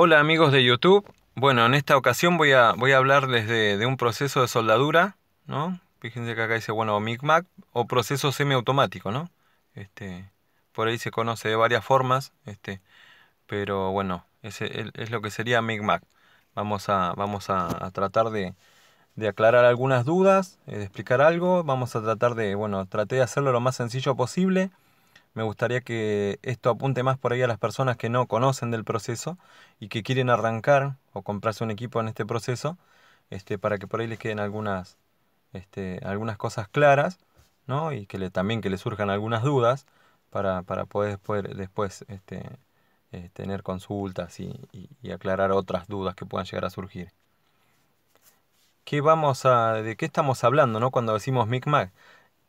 Hola amigos de YouTube. Bueno, en esta ocasión voy a, voy a hablarles de, un proceso de soldadura, ¿no? Fíjense que acá dice, bueno, MicMac o proceso semiautomático, ¿no? Este, por ahí se conoce de varias formas, este, pero bueno, ese es lo que sería MicMac. Vamos a, vamos a, tratar de, de, aclarar algunas dudas, eh, de explicar algo, vamos a tratar de, bueno, traté de hacerlo lo más sencillo posible. Me gustaría que esto apunte más por ahí a las personas que no conocen del proceso y que quieren arrancar o comprarse un equipo en este proceso, este, para que por ahí les queden algunas, este, algunas cosas claras, ¿no? Y que le, también que les surjan algunas dudas para, poder después, este, eh, tener consultas y, y, aclarar otras dudas que puedan llegar a surgir. ¿Qué vamos a, ¿De qué estamos hablando cuando decimos MICMAC?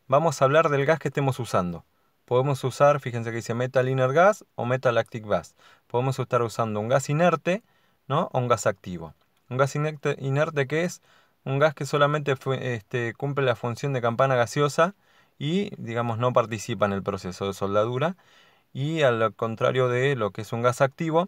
Vamos a hablar del gas que estemos usando podemos usar, fíjense que dice metal inner gas o metal active gas. Podemos estar usando un gas inerte ¿no? o un gas activo. Un gas inerte, inerte que es un gas que solamente este, cumple la función de campana gaseosa y digamos no participa en el proceso de soldadura. Y al contrario de lo que es un gas activo,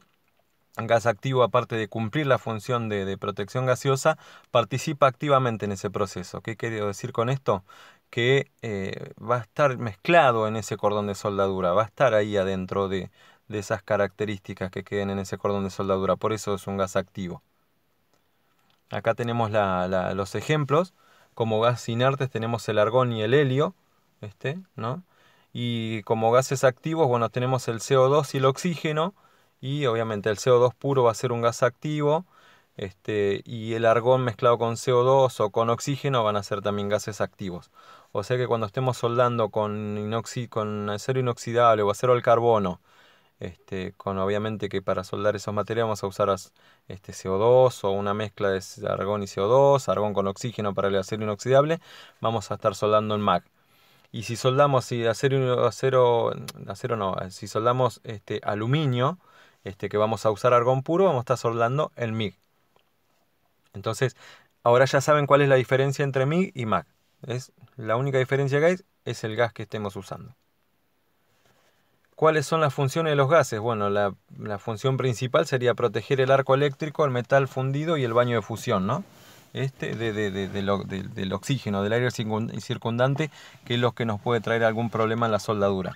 un gas activo aparte de cumplir la función de, de protección gaseosa, participa activamente en ese proceso. ¿Qué quiero decir con esto? que eh, va a estar mezclado en ese cordón de soldadura, va a estar ahí adentro de, esas características que queden en ese cordón de soldadura, por eso es un gas activo. Acá tenemos la, los ejemplos, como gas inertes tenemos el argón y el helio, este, ¿no? Y como gases activos, bueno, tenemos el CO2 y el oxígeno, y obviamente el CO2 puro va a ser un gas activo, este, y el argón mezclado con CO2 o con oxígeno van a ser también gases activos. O sea que cuando estemos soldando con, inoxi, con acero inoxidable o acero al carbono, este, con obviamente que para soldar esos materiales vamos a usar este CO2 o una mezcla de argón y CO2, argón con oxígeno para el acero inoxidable, vamos a estar soldando en MAC. Y si soldamos si acero, acero, no, si soldamos este aluminio, este, que vamos a usar argón puro, vamos a estar soldando el MIG. Entonces, ahora ya saben cuál es la diferencia entre MIG y MAC. Es la única diferencia que hay es el gas que estemos usando. ¿Cuáles son las funciones de los gases? Bueno, la, función principal sería proteger el arco eléctrico, el metal fundido y el baño de fusión, ¿no? Este, del oxígeno, del aire circundante, que es lo que nos puede traer algún problema en la soldadura.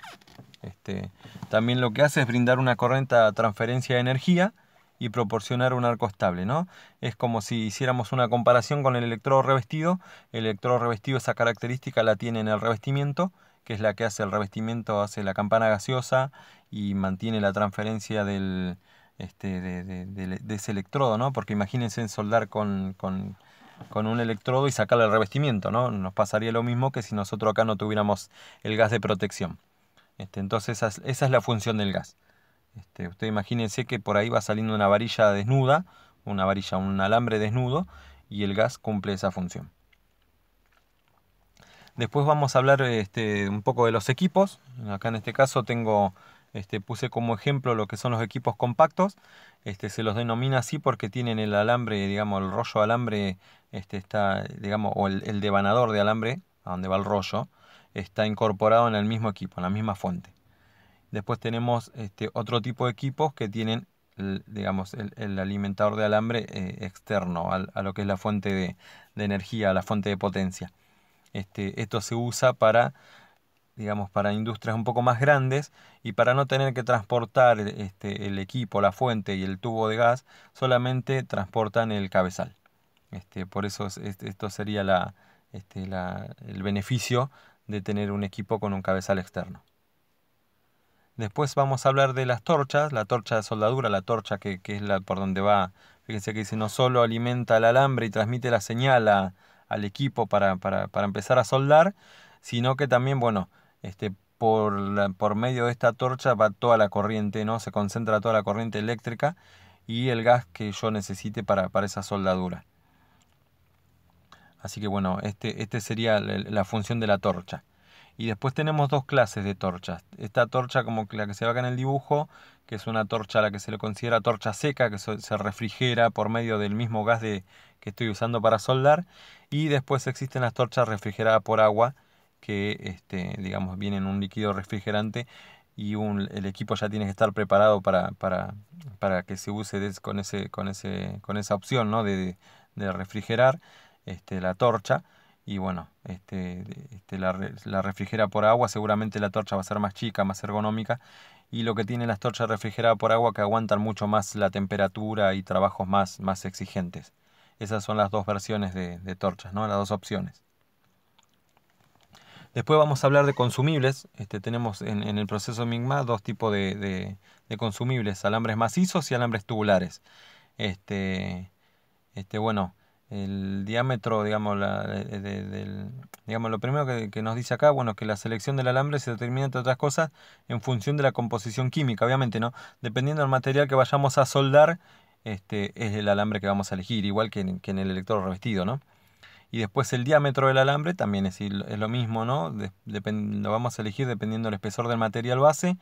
Este, también lo que hace es brindar una corriente a transferencia de energía y proporcionar un arco estable, ¿no? Es como si hiciéramos una comparación con el electrodo revestido. El electrodo revestido esa característica la tiene en el revestimiento, que es la que hace el revestimiento, hace la campana gaseosa y mantiene la transferencia del, este, de, ese electrodo, ¿no? Porque imagínense en soldar con, un electrodo y sacarle el revestimiento, ¿no? Nos pasaría lo mismo que si nosotros acá no tuviéramos el gas de protección. Este, entonces esa es la función del gas. Este, usted imagínense que por ahí va saliendo una varilla desnuda, una varilla, un alambre desnudo, y el gas cumple esa función. Después vamos a hablar este, un poco de los equipos. Acá en este caso tengo, este, puse como ejemplo lo que son los equipos compactos. Este, se los denomina así porque tienen el alambre, digamos, el rollo alambre, este, está, digamos, o el, devanador de alambre, a donde va el rollo, está incorporado en el mismo equipo, en la misma fuente. Después tenemos este, otro tipo de equipos que tienen el, digamos, el, alimentador de alambre eh, externo a lo que es la fuente de, energía, la fuente de potencia. Este, esto se usa para, digamos, para industrias un poco más grandes y para no tener que transportar este, el equipo, la fuente y el tubo de gas, solamente transportan el cabezal. Este, por eso esto sería este, la, el beneficio de tener un equipo con un cabezal externo. Después vamos a hablar de las torchas, la torcha de soldadura, la torcha que, es la por donde va. Fíjense que dice, no solo alimenta el alambre y transmite la señal al equipo para, empezar a soldar, sino que también, bueno, este, por, medio de esta torcha va toda la corriente, ¿no? Se concentra toda la corriente eléctrica y el gas que yo necesite para, esa soldadura. Así que bueno, este, este sería la función de la torcha. Y después tenemos dos clases de torchas. Esta torcha como la que se ve acá en el dibujo, que es una torcha a la que se le considera torcha seca, que se refrigera por medio del mismo gas de, que estoy usando para soldar. Y después existen las torchas refrigeradas por agua, que este, digamos vienen un líquido refrigerante y el equipo ya tiene que estar preparado para, para, que se use con, ese, con, ese, con esa opción ¿no? de, de refrigerar este, la torcha y bueno, este, este la, la, refrigera por agua, seguramente la torcha va a ser más chica, más ergonómica, y lo que tienen las torchas refrigeradas por agua que aguantan mucho más la temperatura y trabajos más, más exigentes. Esas son las dos versiones de, de torchas, ¿no? las dos opciones. Después vamos a hablar de consumibles. Este, tenemos en, el proceso MIGMA dos tipos de, de, de, consumibles, alambres macizos y alambres tubulares. Este, este bueno, el diámetro, digamos, digamos lo primero que, nos dice acá, bueno, que la selección del alambre se determina, entre otras cosas, en función de la composición química, obviamente, ¿no? Dependiendo del material que vayamos a soldar, este, es el alambre que vamos a elegir, igual que en, el electro revestido, ¿no? Y después el diámetro del alambre también es, lo mismo, ¿no? lo vamos a elegir dependiendo del espesor del material base,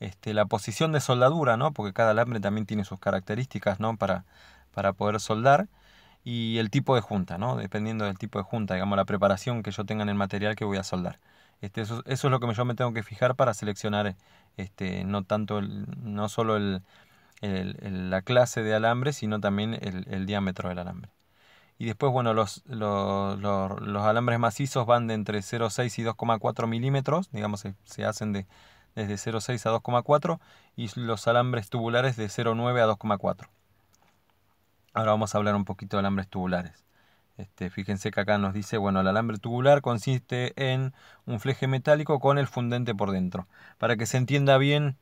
este, la posición de soldadura, ¿no? Porque cada alambre también tiene sus características, ¿no? Para, para poder soldar y el tipo de junta, ¿no? Dependiendo del tipo de junta, digamos, la preparación que yo tenga en el material que voy a soldar. Este, eso, es lo que yo me tengo que fijar para seleccionar este, no, tanto no solo el, la clase de alambre, sino también el, diámetro del alambre. Y después, bueno, los, los, alambres macizos van de entre 0,6 y 2,4 milímetros, digamos, se, se hacen de, desde 0,6 a 2,4 y los alambres tubulares de 0,9 a 2,4. Ahora vamos a hablar un poquito de alambres tubulares. Este, fíjense que acá nos dice, bueno, el alambre tubular consiste en un fleje metálico con el fundente por dentro. Para que se entienda bien,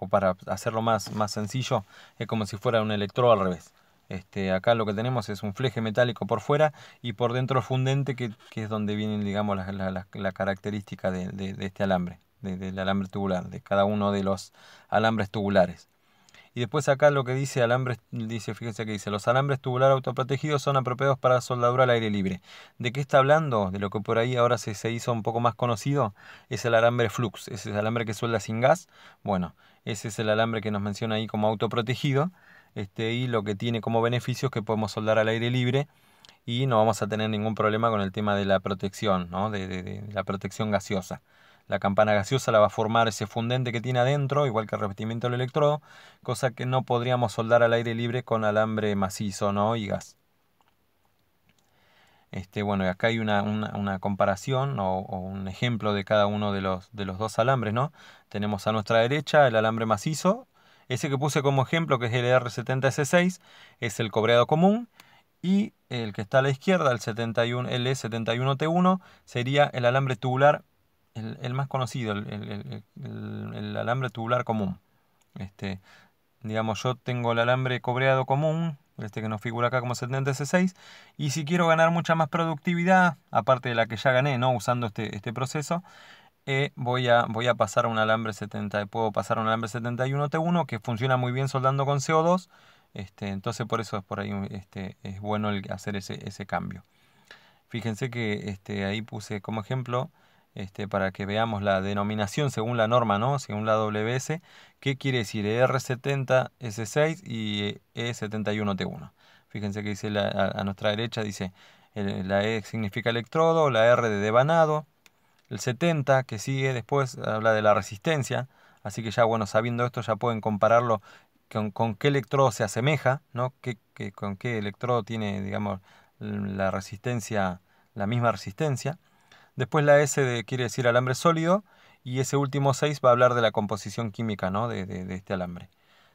o para hacerlo más, más sencillo, es como si fuera un electrodo al revés. Este, acá lo que tenemos es un fleje metálico por fuera y por dentro el fundente, que, es donde viene, digamos, la, característica de, este alambre, de, del alambre tubular, de cada uno de los alambres tubulares. Y después acá lo que dice alambres, dice, fíjense que dice, los alambres tubular autoprotegidos son apropiados para soldadura al aire libre. ¿De qué está hablando? De lo que por ahí ahora se, hizo un poco más conocido, es el alambre flux, ese es el alambre que suelda sin gas. Bueno, ese es el alambre que nos menciona ahí como autoprotegido, este, y lo que tiene como beneficio es que podemos soldar al aire libre y no vamos a tener ningún problema con el tema de la protección, ¿no? de la protección gaseosa. La campana gaseosa la va a formar ese fundente que tiene adentro, igual que el revestimiento del electrodo, cosa que no podríamos soldar al aire libre con alambre macizo ¿no? y gas. Este, bueno, acá hay una, comparación o, un ejemplo de cada uno de los, de los dos alambres, ¿no? Tenemos a nuestra derecha el alambre macizo, ese que puse como ejemplo, que es el R70S6, es el cobreado común, y el que está a la izquierda, el 71L71T1, e sería el alambre tubular el, más conocido, el, alambre tubular común. Este, digamos, yo tengo el alambre cobreado común, este que nos figura acá como 70C6, y si quiero ganar mucha más productividad, aparte de la que ya gané, ¿no? Usando este, este proceso, eh, voy, a, voy a pasar a un alambre 70, puedo pasar un alambre 71T1 que funciona muy bien soldando con CO2, este, entonces por eso es por ahí este, es bueno el hacer ese, ese cambio. Fíjense que este, ahí puse como ejemplo este, para que veamos la denominación según la norma, ¿no? según la WS, ¿qué quiere decir e r 70 s 6 y E71T1? Fíjense que dice a, nuestra derecha, dice la E significa electrodo, la R de devanado, el 70 que sigue después habla de la resistencia, así que ya bueno, sabiendo esto ya pueden compararlo con, qué electrodo se asemeja, ¿no? con qué electrodo tiene, digamos, la resistencia, la misma resistencia. Después la S quiere decir alambre sólido y ese último 6 va a hablar de la composición química ¿no? de, este alambre.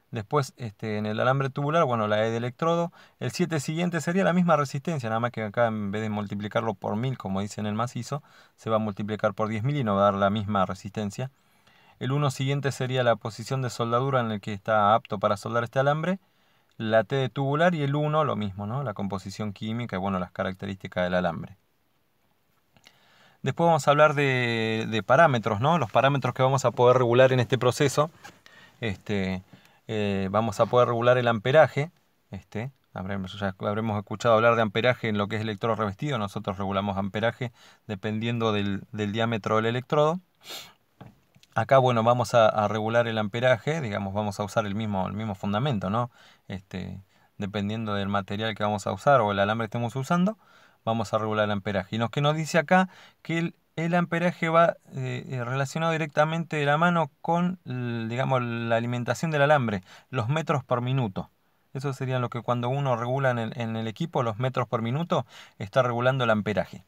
Después este, en el alambre tubular, bueno, la E de electrodo, el 7 siguiente sería la misma resistencia, nada más que acá en vez de multiplicarlo por 1000, como dice en el macizo, se va a multiplicar por 10.000 y no va a dar la misma resistencia. El 1 siguiente sería la posición de soldadura en la que está apto para soldar este alambre. La T de tubular y el 1 lo mismo, ¿no? La composición química y bueno, las características del alambre. Después vamos a hablar de, parámetros, ¿no? Los parámetros que vamos a poder regular en este proceso. Este, eh, vamos a poder regular el amperaje. Este, habremos, ya habremos escuchado hablar de amperaje en lo que es electrodo revestido. Nosotros regulamos amperaje dependiendo del, diámetro del electrodo. Acá, bueno, vamos a, regular el amperaje, digamos, vamos a usar el mismo, el mismo fundamento, ¿no? Este, dependiendo del material que vamos a usar o el alambre que estemos usando, vamos a regular el amperaje. Y lo que nos dice acá que el, amperaje va eh, eh, relacionado directamente de la mano con digamos, la alimentación del alambre, los metros por minuto. Eso sería lo que cuando uno regula en el equipo los metros por minuto, está regulando el amperaje.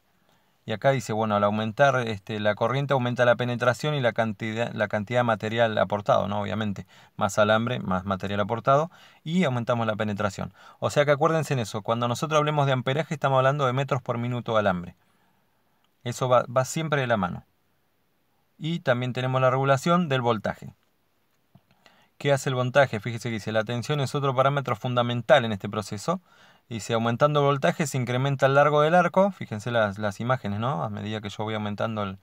Y acá dice, bueno, al aumentar este, la corriente aumenta la penetración y la cantidad, la cantidad de material aportado, ¿no? Obviamente, más alambre, más material aportado y aumentamos la penetración. O sea que acuérdense en eso, cuando nosotros hablemos de amperaje estamos hablando de metros por minuto de alambre. Eso va, siempre de la mano. Y también tenemos la regulación del voltaje. ¿Qué hace el voltaje? Fíjese que dice, la tensión es otro parámetro fundamental en este proceso y si aumentando el voltaje se incrementa el largo del arco. Fíjense las, imágenes, ¿no? A medida que yo voy aumentando el,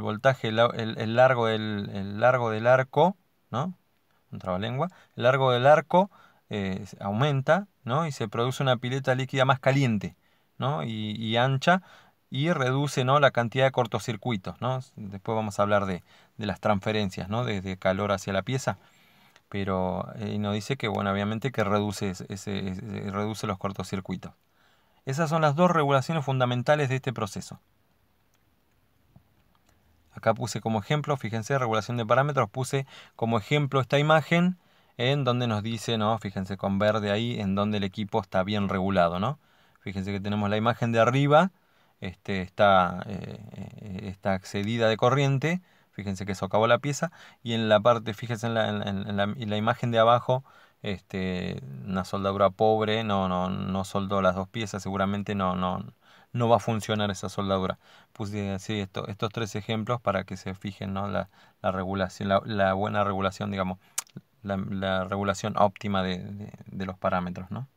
voltaje, el, largo, el, largo del arco, ¿no? lengua El largo del arco eh, aumenta, ¿no? Y se produce una pileta líquida más caliente, ¿no? Y, y ancha y reduce, ¿no? La cantidad de cortocircuitos, ¿no? Después vamos a hablar de, las transferencias, ¿no? calor hacia la pieza pero eh, nos dice que, bueno, obviamente que reduce, ese, reduce los cortocircuitos. Esas son las dos regulaciones fundamentales de este proceso. Acá puse como ejemplo, fíjense, regulación de parámetros, puse como ejemplo esta imagen en donde nos dice, Fíjense con verde ahí, en donde el equipo está bien regulado, ¿no? Fíjense que tenemos la imagen de arriba, este, está, eh, eh, está accedida de corriente, Fíjense que eso acabó la pieza y en la parte, fíjense en la, la, imagen de abajo, este, una soldadura pobre, no, no, no soldó las dos piezas, seguramente no, no, no va a funcionar esa soldadura. Puse así estos tres ejemplos para que se fijen la, regulación, la, buena regulación, digamos, la, regulación óptima de, los parámetros. ¿no?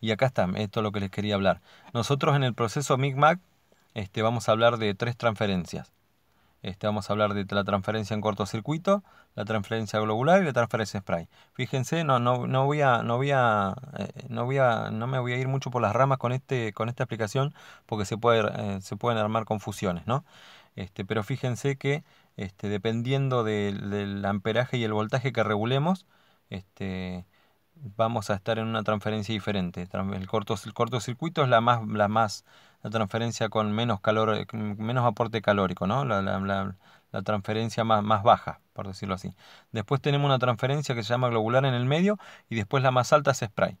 Y acá está, esto es lo que les quería hablar. Nosotros en el proceso mig mac este, vamos a hablar de tres transferencias. Este, vamos a hablar de la transferencia en cortocircuito, la transferencia globular y la transferencia spray. Fíjense, no, no, no voy a, no voy a, eh, no voy no me voy a ir mucho por las ramas con este, con esta aplicación, porque se puede, eh, se pueden armar confusiones, ¿no? Este, pero fíjense que este, dependiendo del amperaje y el voltaje que regulemos, este, vamos a estar en una transferencia diferente. El, corto, el cortocircuito es la más, la más la transferencia con menos calor, eh, menos aporte calórico, ¿no? La, la, la, transferencia más, más, baja, por decirlo así. Después tenemos una transferencia que se llama globular en el medio y después la más alta es spray.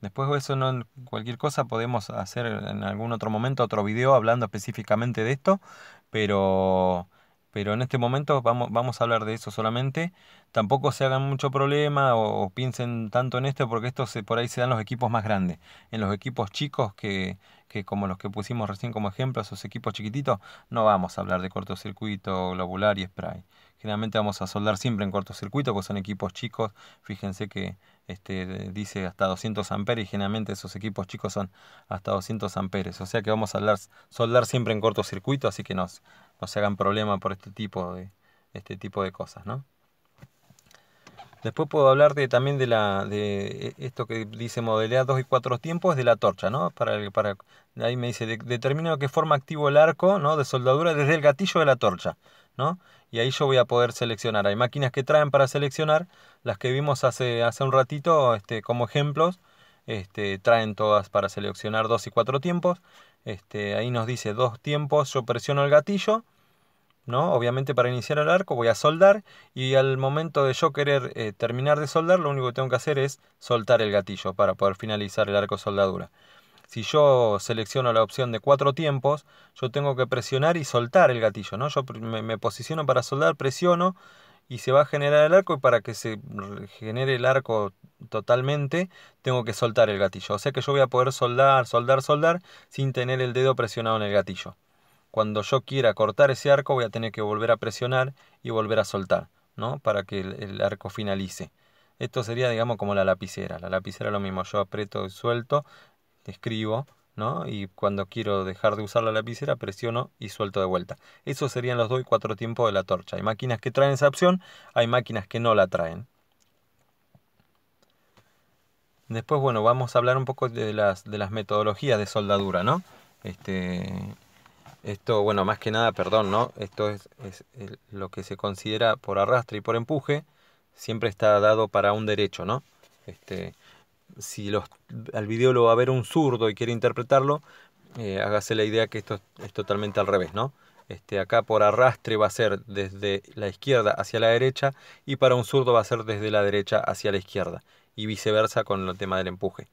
Después eso no cualquier cosa podemos hacer en algún otro momento otro video hablando específicamente de esto, pero pero en este momento vamos, vamos a hablar de eso solamente. Tampoco se hagan mucho problema o, piensen tanto en esto, porque esto se, por ahí se dan los equipos más grandes. En los equipos chicos, que, que como los que pusimos recién como ejemplo, esos equipos chiquititos, no vamos a hablar de cortocircuito, globular y spray. Generalmente vamos a soldar siempre en cortocircuito, porque son equipos chicos. Fíjense que este, dice hasta 200 amperes y generalmente esos equipos chicos son hasta 200 amperes. O sea que vamos a soldar, soldar siempre en cortocircuito, así que no, se hagan problema por este tipo de, este tipo de cosas, ¿no? Después puedo hablarte también de, la, de e, esto que dice modelear dos y cuatro tiempos de la torcha, ¿no? Para, para, ahí me dice, de, qué forma activo el arco ¿no? de soldadura desde el gatillo de la torcha. Y ahí yo voy a poder seleccionar. Hay máquinas que traen para seleccionar, las que vimos hace, hace un ratito este, como ejemplos, este, traen todas para seleccionar dos y cuatro tiempos. Este, ahí nos dice dos tiempos, yo presiono el gatillo, ¿no? Obviamente para iniciar el arco voy a soldar y al momento de yo querer eh, terminar de soldar, lo único que tengo que hacer es soltar el gatillo para poder finalizar el arco soldadura si yo selecciono la opción de cuatro tiempos, yo tengo que presionar y soltar el gatillo, ¿no? Yo me, posiciono para soldar, presiono y se va a generar el arco y para que se genere el arco totalmente tengo que soltar el gatillo. O sea que yo voy a poder soldar, soldar, soldar sin tener el dedo presionado en el gatillo. Cuando yo quiera cortar ese arco voy a tener que volver a presionar y volver a soltar, ¿no? Para que el, arco finalice. Esto sería, digamos, como la lapicera. La lapicera lo mismo, yo aprieto y suelto escribo, ¿no? Y cuando quiero dejar de usar la lapicera, presiono y suelto de vuelta. Esos serían los dos y cuatro tiempos de la torcha. Hay máquinas que traen esa opción, hay máquinas que no la traen. Después, bueno, vamos a hablar un poco de las, de las metodologías de soldadura, ¿no? Este, esto, bueno, más que nada, perdón, ¿no? Esto es, es lo que se considera por arrastre y por empuje. Siempre está dado para un derecho, ¿no? Este, si los, al video lo va a ver un zurdo y quiere interpretarlo, eh, hágase la idea que esto es, totalmente al revés, ¿no? Este, acá por arrastre va a ser desde la izquierda hacia la derecha y para un zurdo va a ser desde la derecha hacia la izquierda y viceversa con el tema del empuje.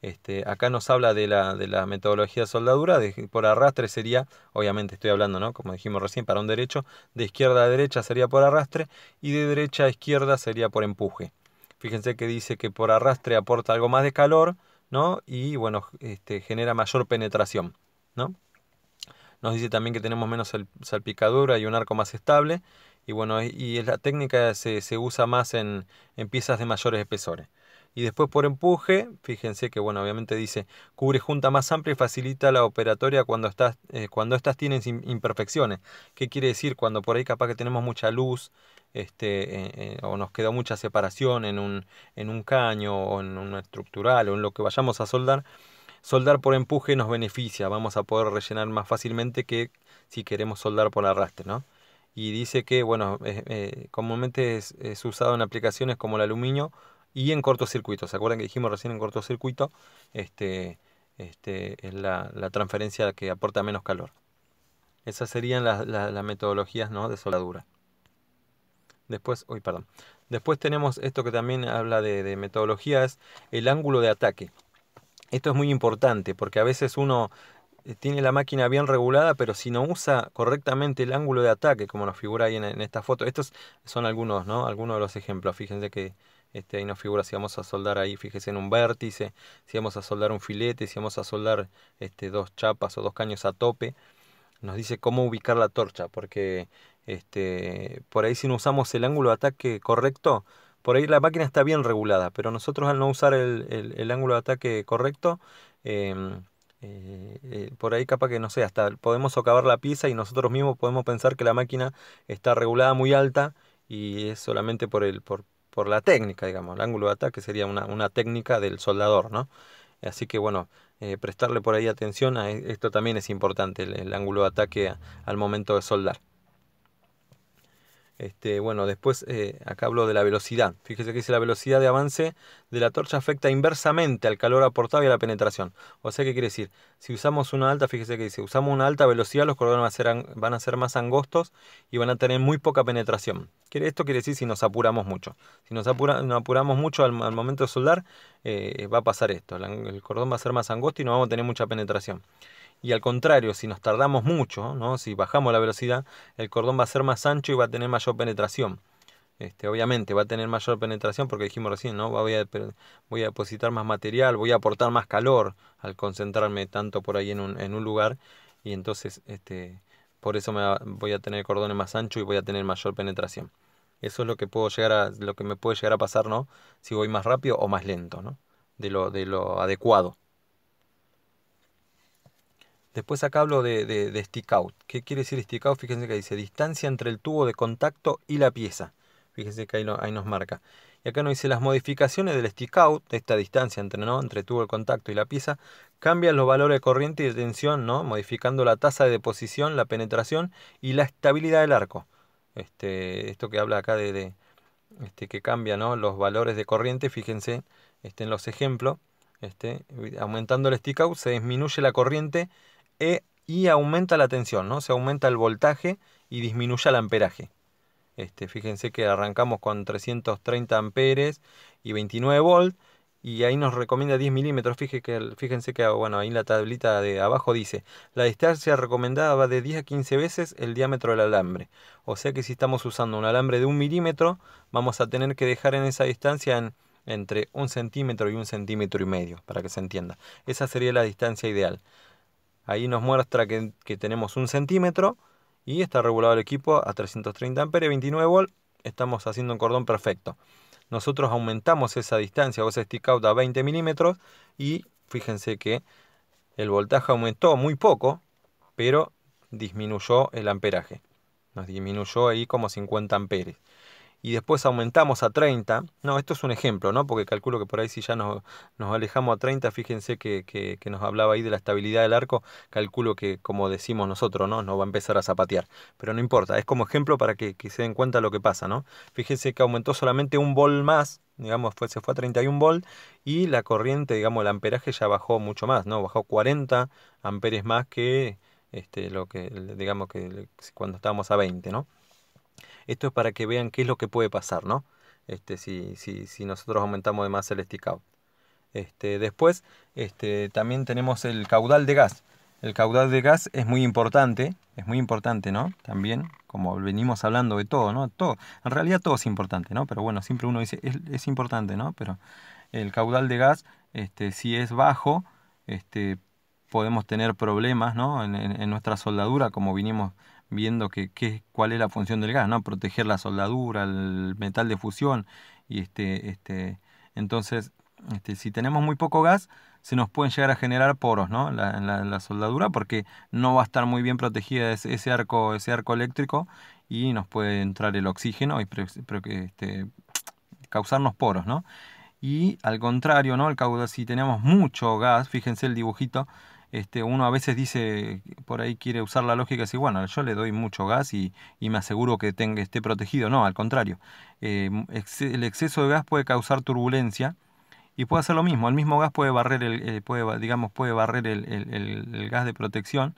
Este, acá nos habla de la, de la metodología de soldadura, de, por arrastre sería, obviamente estoy hablando, ¿no? como dijimos recién, para un derecho, de izquierda a derecha sería por arrastre y de derecha a izquierda sería por empuje. Fíjense que dice que por arrastre aporta algo más de calor, ¿no? Y bueno, este, genera mayor penetración, ¿no? Nos dice también que tenemos menos salpicadura y un arco más estable. Y bueno, y la técnica se, usa más en, en, piezas de mayores espesores. Y después por empuje, fíjense que bueno, obviamente dice, cubre junta más amplia y facilita la operatoria cuando estás eh, cuando estas tienen imperfecciones. ¿Qué quiere decir? Cuando por ahí capaz que tenemos mucha luz este, o nos queda mucha separación en un, caño o en un estructural o en lo que vayamos a soldar, soldar por empuje nos beneficia, vamos a poder rellenar más fácilmente que si queremos soldar por arrastre, Y dice que, bueno, eh, comúnmente es, usado en aplicaciones como el aluminio y en cortocircuitos ¿Se acuerdan que dijimos recién en cortocircuito? Este, este, es la, transferencia que aporta menos calor. Esas serían las, las metodologías ¿no? de soldadura. Después, perdón. Después tenemos esto que también habla de, de metodología, es el ángulo de ataque. Esto es muy importante porque a veces uno eh, tiene la máquina bien regulada, pero si no usa correctamente el ángulo de ataque, como nos figura ahí en, esta foto, estos son algunos, ¿no? Algunos de los ejemplos. Fíjense que este, ahí nos figura si vamos a soldar ahí, fíjese en un vértice, si vamos a soldar un filete, si vamos a soldar este, dos chapas o dos caños a tope. Nos dice cómo ubicar la torcha, porque este, por ahí si no usamos el ángulo de ataque correcto, por ahí la máquina está bien regulada, pero nosotros al no usar el, ángulo de ataque correcto, em, eh, eh, por ahí capaz que no sé, hasta podemos socavar la pieza y nosotros mismos podemos pensar que la máquina está regulada muy alta y es solamente por, el, por, por la técnica, digamos, el ángulo de ataque sería una, una técnica del soldador, ¿no? Así que bueno, eh, prestarle por ahí atención a e, esto también es importante, el, ángulo de ataque al momento de soldar. Este, bueno, después eh, acá hablo de la velocidad. Fíjese que dice la velocidad de avance de la torcha afecta inversamente al calor aportado y a la penetración. O sea, ¿qué quiere decir? Si usamos una alta, fíjese que dice, usamos una alta velocidad, los cordones van a ser, más angostos y van a tener muy poca penetración. Esto quiere decir si nos apuramos mucho. Si nos, apuramos mucho al, momento de soldar, eh, va a pasar esto. el cordón va a ser más angosto y no vamos a tener mucha penetración y al contrario, si nos tardamos mucho, ¿no? si bajamos la velocidad, el cordón va a ser más ancho y va a tener mayor penetración. Este, obviamente va a tener mayor penetración porque dijimos recién, ¿no? Voy a, voy a depositar más material, voy a aportar más calor al concentrarme tanto por ahí en un, en un lugar y entonces este, por eso me voy a tener cordones más anchos y voy a tener mayor penetración. Eso es lo que puedo llegar a, lo que me puede llegar a pasar, ¿no? Si voy más rápido o más lento, ¿no? De lo, de lo adecuado. Después acá hablo de, de, stick out. ¿Qué quiere decir stick out? Fíjense que dice distancia entre el tubo de contacto y la pieza. Fíjense que ahí, nos marca. Y acá nos dice las modificaciones del stick out, esta distancia entre, ¿no? entre tubo de contacto y la pieza, cambian los valores de corriente y de tensión, ¿no? modificando la tasa de deposición, la penetración y la estabilidad del arco. Este, esto que habla acá de, este, que cambia ¿no? los valores de corriente, fíjense este, en los ejemplos. Este, aumentando el stick out se disminuye la corriente e, y aumenta la tensión, ¿no? Se aumenta el voltaje y disminuye el amperaje. Este, fíjense que arrancamos con 330 amperes y 29 volts y ahí nos recomienda 10 milímetros. Fíjense que, fíjense que bueno, ahí la tablita de abajo dice, la distancia recomendada va de 10 a 15 veces el diámetro del alambre. O sea que si estamos usando un alambre de 1 milímetro, vamos a tener que dejar en esa distancia entre 1 centímetro y 1 centímetro y medio, para que se entienda. Esa sería la distancia ideal. Ahí nos muestra que, tenemos un centímetro y está regulado el equipo a 330 amperes, 29 volt. Estamos haciendo un cordón perfecto. Nosotros aumentamos esa distancia o ese stick out a 20 milímetros y fíjense que el voltaje aumentó muy poco, pero disminuyó el amperaje. Nos disminuyó ahí como 50 amperes y después aumentamos a 30, no, esto es un ejemplo, ¿no? porque calculo que por ahí si ya nos, nos alejamos a 30, fíjense que, nos hablaba ahí de la estabilidad del arco, calculo que como decimos nosotros, ¿no? nos va a empezar a zapatear, pero no importa, es como ejemplo para que, se den cuenta lo que pasa, ¿no? fíjense que aumentó solamente un vol más, digamos, fue, se fue a 31 volt y la corriente, digamos, el amperaje ya bajó mucho más, ¿no? Bajó 40 amperes más que este, lo que, digamos, que cuando estábamos a 20, ¿no? Esto es para que vean qué es lo que puede pasar, ¿no? Este, si, si nosotros aumentamos de más el stick Este, después este, también tenemos el caudal de gas. El caudal de gas es muy importante, es muy importante, ¿no? También, como venimos hablando de todo, ¿no? Todo, en realidad todo es importante, ¿no? Pero bueno, siempre uno dice, es, es importante, ¿no? Pero el caudal de gas, este, si es bajo, este, podemos tener problemas, ¿no? En, en nuestra soldadura, como vinimos viendo que, cuál es la función del gas, ¿no? Proteger la soldadura, el metal de fusión. Y este, este, entonces, este, si tenemos muy poco gas, se nos pueden llegar a generar poros ¿no? la, en, la, la soldadura porque no va a estar muy bien protegida ese, ese, arco, ese arco eléctrico y nos puede entrar el oxígeno y este, causarnos poros. ¿no? Y al contrario, ¿no? si tenemos mucho gas, fíjense el dibujito, este, uno a veces dice, por ahí quiere usar la lógica, si bueno, yo le doy mucho gas y, me aseguro que tenga, esté protegido. No, al contrario, eh, el exceso de gas puede causar turbulencia y puede hacer lo mismo. El mismo gas puede barrer, el, eh, puede, digamos, puede barrer el, gas de protección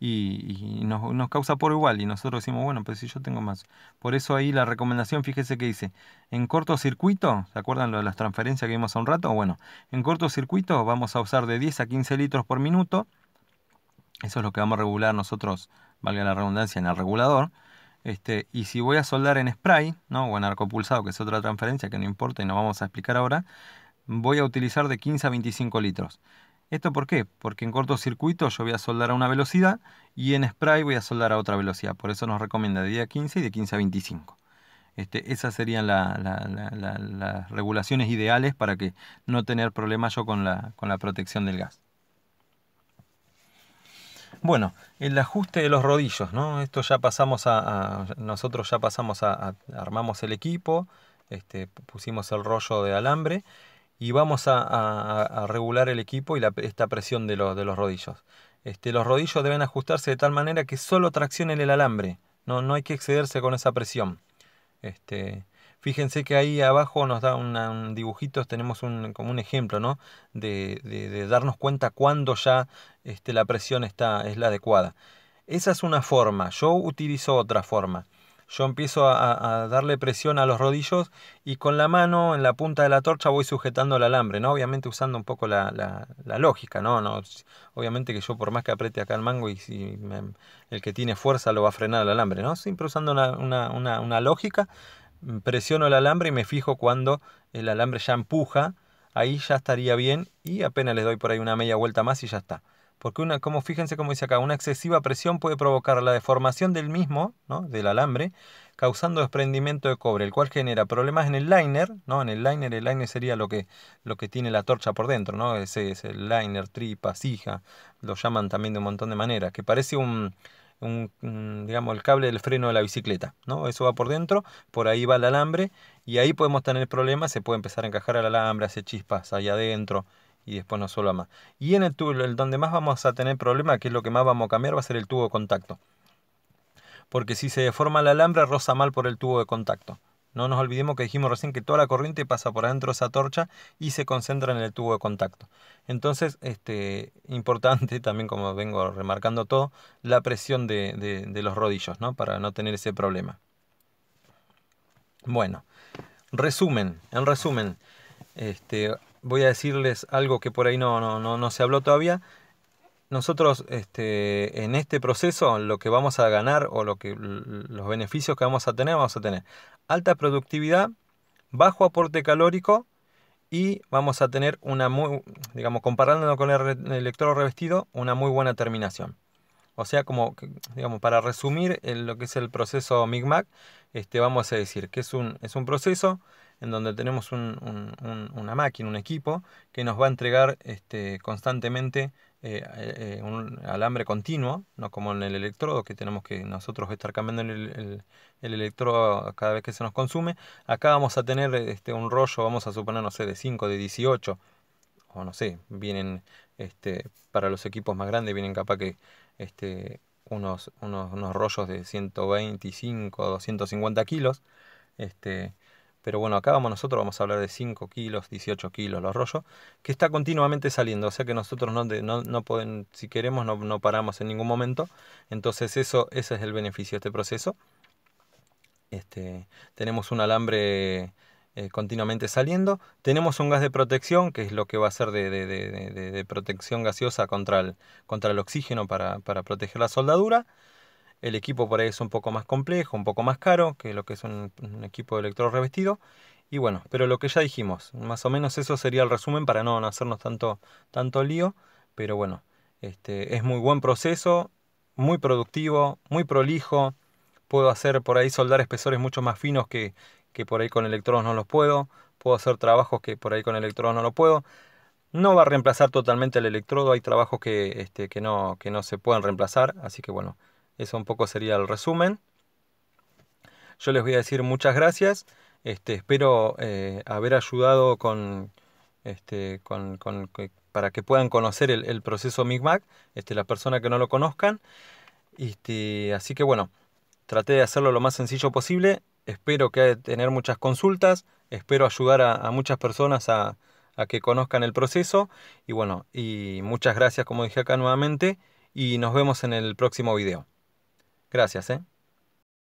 y, nos, causa por igual y nosotros decimos, bueno, pues si yo tengo más. Por eso ahí la recomendación, fíjese que dice, en cortocircuito, ¿se acuerdan de las transferencias que vimos hace un rato? Bueno, en cortocircuito vamos a usar de 10 a 15 litros por minuto, eso es lo que vamos a regular nosotros, valga la redundancia, en el regulador. Este, y si voy a soldar en spray, ¿no? o en arco pulsado, que es otra transferencia que no importa y no vamos a explicar ahora, voy a utilizar de 15 a 25 litros. ¿Esto por qué? Porque en cortocircuito yo voy a soldar a una velocidad y en spray voy a soldar a otra velocidad. Por eso nos recomienda de 10 a 15 y de 15 a 25. Este, esas serían las regulaciones ideales para que no tener problemas yo con la, con la protección del gas. Bueno, el ajuste de los rodillos, ¿no? Esto ya pasamos a, nosotros ya pasamos a, armamos el equipo, este, pusimos el rollo de alambre y vamos a, regular el equipo y la, esta presión de, los rodillos. Este, los rodillos deben ajustarse de tal manera que solo traccionen el alambre, no, no hay que excederse con esa presión. Este, fíjense que ahí abajo nos da un dibujito, tenemos un, como un ejemplo ¿no? de, de, darnos cuenta cuándo ya este, la presión está, es la adecuada. Esa es una forma, yo utilizo otra forma yo empiezo a, darle presión a los rodillos y con la mano en la punta de la torcha voy sujetando el alambre, ¿no? Obviamente usando un poco la, lógica, ¿no? ¿no? Obviamente que yo por más que apriete acá el mango y si el que tiene fuerza lo va a frenar el alambre, ¿no? Siempre usando una, una lógica, presiono el alambre y me fijo cuando el alambre ya empuja, ahí ya estaría bien y apenas le doy por ahí una media vuelta más y ya está. Porque una, como fíjense como dice acá, una excesiva presión puede provocar la deformación del mismo, ¿no? del alambre, causando desprendimiento de cobre, el cual genera problemas en el liner, ¿no? En el liner, el liner sería lo que, lo que tiene la torcha por dentro, ¿no? Ese es el liner, tripa, sija, lo llaman también de un montón de maneras, que parece un, un, mm, digamos, el cable del freno de la bicicleta, ¿no? Eso va por dentro, por ahí va el alambre, y ahí podemos tener problemas, se puede empezar a encajar el alambre, hace chispas allá adentro, y después no solo más. Y en el tubo, el donde más vamos a tener problema, que es lo que más vamos a cambiar, va a ser el tubo de contacto. Porque si se deforma el alambre, roza mal por el tubo de contacto. No nos olvidemos que dijimos recién que toda la corriente pasa por adentro de esa torcha y se concentra en el tubo de contacto. Entonces, este, importante también, como vengo remarcando todo, la presión de, de los rodillos, ¿no? Para no tener ese problema. Bueno, resumen, en resumen, este, voy a decirles algo que por ahí no, se habló todavía. Nosotros este, en este proceso lo que vamos a ganar o lo que, los beneficios que vamos a tener, vamos a tener alta productividad, bajo aporte calórico y vamos a tener una muy, digamos, comparándolo con el electro revestido, una muy buena terminación. O sea, como, digamos, para resumir lo que es el proceso MIGMAC, este, vamos a decir que es un, es un proceso en donde tenemos un, una máquina, un equipo que nos va a entregar este, constantemente eh, eh, eh, un alambre continuo, no como en el electrodo, que tenemos que nosotros estar cambiando el, electrodo cada vez que se nos consume. Acá vamos a tener este, un rollo, vamos a suponer, no sé, de 5, de 18, o no sé, vienen este, para los equipos más grandes, vienen capa que este, unos, unos, rollos de 125, 250 kilos. Este, pero bueno, acá vamos nosotros, vamos a hablar de 5 kilos, 18 kilos, los rollos, que está continuamente saliendo. O sea que nosotros no, no, si queremos, no, paramos en ningún momento. Entonces eso, ese es el beneficio de este proceso. Este, tenemos un alambre eh, continuamente saliendo. Tenemos un gas de protección, que es lo que va a ser de, protección gaseosa contra el, oxígeno para proteger la soldadura. El equipo por ahí es un poco más complejo, un poco más caro que lo que es un, equipo de electrodo revestido. Y bueno, pero lo que ya dijimos, más o menos eso sería el resumen para no, hacernos tanto, tanto lío. Pero bueno, este, es muy buen proceso, muy productivo, muy prolijo. Puedo hacer por ahí soldar espesores mucho más finos que, por ahí con electrodos no los puedo. Puedo hacer trabajos que por ahí con electrodos no lo puedo. No va a reemplazar totalmente el electrodo, hay trabajos que, este, que, no, que no se pueden reemplazar, así que bueno, eso un poco sería el resumen. Yo les voy a decir muchas gracias. Este, espero eh, haber ayudado con, este, para que puedan conocer el, proceso MIGMAC, este, las personas que no lo conozcan. Este, así que bueno, traté de hacerlo lo más sencillo posible. Espero que tener muchas consultas. Espero ayudar a, muchas personas a, a que conozcan el proceso. Y bueno, y muchas gracias como dije acá nuevamente y nos vemos en el próximo video. Gracias, ¿eh?